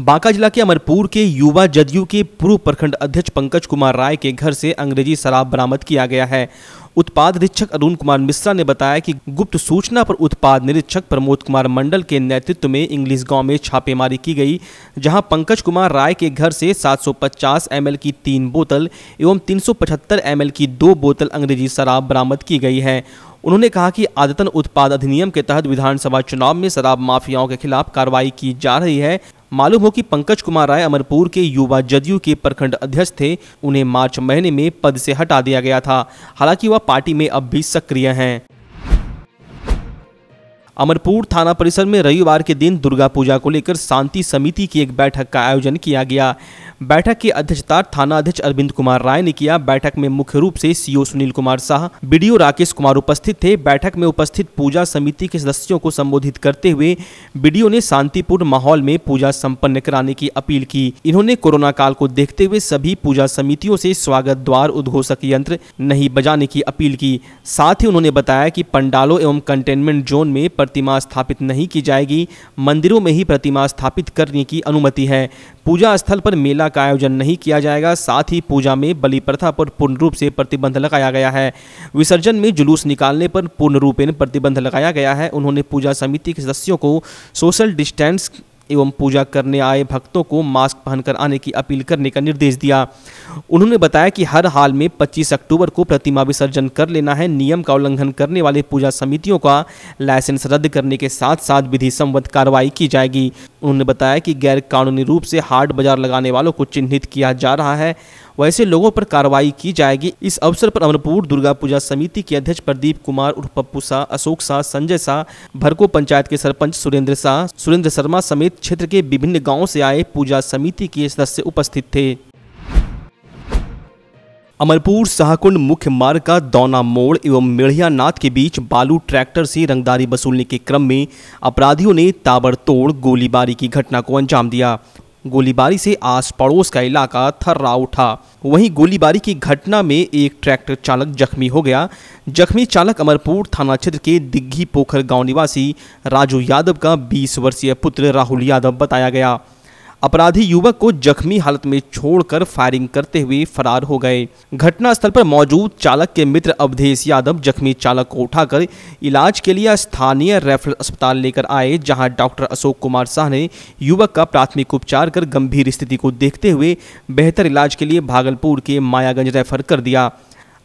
बांका जिला के अमरपुर के युवा जदयू के पूर्व प्रखंड अध्यक्ष पंकज कुमार राय के घर से अंग्रेजी शराब बरामद किया गया है उत्पाद निरीक्षक अरुण कुमार मिश्रा ने बताया कि गुप्त सूचना पर उत्पाद निरीक्षक प्रमोद कुमार मंडल के नेतृत्व में इंग्लिश गांव में छापेमारी की गई जहां पंकज कुमार राय के घर से 750 सौ की तीन बोतल एवं 375 सौ की दो बोतल अंग्रेजी शराब बरामद की गई है उन्होंने कहा कि आदतन उत्पाद अधिनियम के तहत विधानसभा चुनाव में शराब माफियाओं के खिलाफ कार्रवाई की जा रही है मालूम हो कि पंकज कुमार राय अमरपुर के युवा जदयू के प्रखंड अध्यक्ष थे उन्हें मार्च महीने में पद से हटा दिया गया था हालांकि वह पार्टी में अब भी सक्रिय हैं अमरपुर थाना परिसर में रविवार के दिन दुर्गा पूजा को लेकर शांति समिति की एक बैठक का आयोजन किया गया बैठक की अध्यक्षता थाना अध्यक्ष अरविंद कुमार राय ने किया बैठक में मुख्य रूप से सीओ सुनील कुमार शाह बीडीओ राकेश कुमार उपस्थित थे बैठक में उपस्थित पूजा समिति के सदस्यों को संबोधित करते हुए बीडीओ ने शांतिपूर्ण माहौल में पूजा सम्पन्न कराने की अपील की इन्होंने कोरोना काल को देखते हुए सभी पूजा समितियों से स्वागत द्वार उद्घोषक यंत्र नहीं बजाने की अपील की साथ ही उन्होंने बताया की पंडालों एवं कंटेनमेंट जोन में प्रतिमा स्थापित नहीं की जाएगी मंदिरों में ही प्रतिमा स्थापित करने की अनुमति है पूजा स्थल पर मेला का आयोजन नहीं किया जाएगा साथ ही पूजा में बलि प्रथा पर पूर्ण रूप से प्रतिबंध लगाया गया है विसर्जन में जुलूस निकालने पर पूर्ण रूपेण प्रतिबंध लगाया गया है उन्होंने पूजा समिति के सदस्यों को सोशल डिस्टेंस एवं पूजा करने आए भक्तों को मास्क पहनकर आने की अपील करने का निर्देश दिया उन्होंने बताया कि हर हाल में 25 अक्टूबर को प्रतिमा विसर्जन कर लेना है नियम का उल्लंघन करने वाले पूजा समितियों का लाइसेंस रद्द करने के साथ साथ विधि संबद्ध कार्रवाई की जाएगी उन्होंने बताया कि गैर कानूनी रूप से हाट बाजार लगाने वालों को चिन्हित किया जा रहा है वैसे लोगों पर कार्रवाई की जाएगी इस अवसर पर अमरपुर दुर्गा पूजा समिति के अध्यक्ष प्रदीप कुमार उर्फ पप्पू शाह अशोक शाह संजय शाह भरको पंचायत के सरपंच सुरेंद्र शाह सुरेंद्र शर्मा समेत क्षेत्र के विभिन्न गाँव से आए पूजा समिति के सदस्य उपस्थित थे अमरपुर शाहकुंड मुख्य मार्ग का दौना मोड़ एवं मेढ़ियानाथ के बीच बालू ट्रैक्टर से रंगदारी वसूलने के क्रम में अपराधियों ने ताबड़तोड़ गोलीबारी की घटना को अंजाम दिया गोलीबारी से आस पड़ोस का इलाका थर्रा उठा वहीं गोलीबारी की घटना में एक ट्रैक्टर चालक जख्मी हो गया जख्मी चालक अमरपुर थाना क्षेत्र के दिग्घी पोखर गांव निवासी राजू यादव का 20 वर्षीय पुत्र राहुल यादव बताया गया अपराधी युवक को जख्मी हालत में छोड़कर फायरिंग करते हुए फरार हो गए घटनास्थल पर मौजूद चालक के मित्र अवधेश यादव जख्मी चालक को उठाकर इलाज के लिए स्थानीय रेफरल अस्पताल लेकर आए जहां डॉक्टर अशोक कुमार शाह ने युवक का प्राथमिक उपचार कर गंभीर स्थिति को देखते हुए बेहतर इलाज के लिए भागलपुर के मायागंज रेफर कर दिया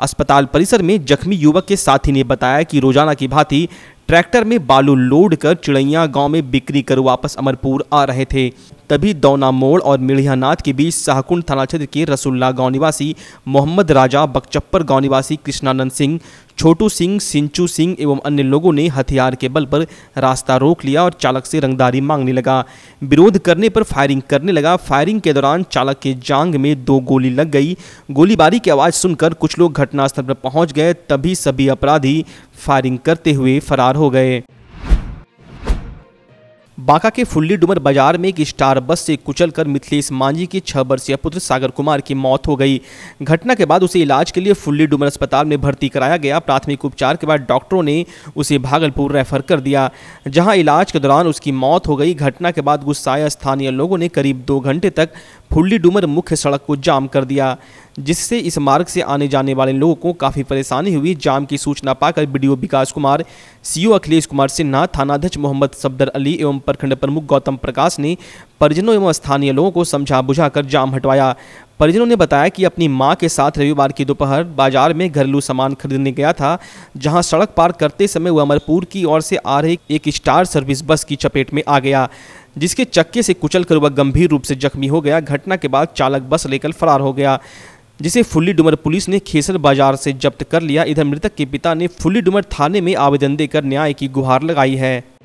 अस्पताल परिसर में जख्मी युवक के साथी ने बताया कि रोजाना की भांति ट्रैक्टर में बालू लोड कर चिड़ैया गांव में बिक्री कर वापस अमरपुर आ रहे थे तभी दौना मोड़ और मिढ़ियानाथ के बीच शाहकुंड थाना क्षेत्र के रसुल्ला गांव निवासी मोहम्मद राजा बकचप्पर गांव निवासी कृष्णानंद सिंह छोटू सिंह सिंचू सिंह एवं अन्य लोगों ने हथियार के बल पर रास्ता रोक लिया और चालक से रंगदारी मांगने लगा विरोध करने पर फायरिंग करने लगा फायरिंग के दौरान चालक के जांग में दो गोली लग गई गोलीबारी की आवाज़ सुनकर कुछ लोग घटनास्थल पर पहुंच गए तभी सभी अपराधी फायरिंग करते हुए फरार हो गए बांका के फुल्ली डुमर बाजार में एक स्टार बस से कुचलकर मिथिलेश मांझी के छह वर्षीय पुत्र सागर कुमार की मौत हो गई घटना के बाद उसे इलाज के लिए फुल्ली डुमर अस्पताल में भर्ती कराया गया प्राथमिक उपचार के बाद डॉक्टरों ने उसे भागलपुर रेफर कर दिया जहां इलाज के दौरान उसकी मौत हो गई घटना के बाद गुस्साए स्थानीय लोगों ने करीब दो घंटे तक फुल्ली डूमर मुख्य सड़क को जाम कर दिया जिससे इस मार्ग से आने जाने वाले लोगों को काफ़ी परेशानी हुई जाम की सूचना पाकर बीडीओ विकास कुमार सीओ अखिलेश कुमार सिन्हा थानाध्यक्ष मोहम्मद सफदर अली एवं प्रखंड प्रमुख गौतम प्रकाश ने परिजनों एवं स्थानीय लोगों को समझा बुझाकर जाम हटवाया परिजनों ने बताया कि अपनी मां के साथ रविवार की दोपहर बाजार में घरेलू सामान खरीदने गया था जहां सड़क पार करते समय वह अमरपुर की ओर से आ रही एक स्टार सर्विस बस की चपेट में आ गया जिसके चक्के से कुचल कर वह गंभीर रूप से जख्मी हो गया घटना के बाद चालक बस लेकर फरार हो गया जिसे फुल्ली डुमर पुलिस ने खेसर बाजार से जब्त कर लिया इधर मृतक के पिता ने फुल्ली डुमर थाने में आवेदन देकर न्याय की गुहार लगाई है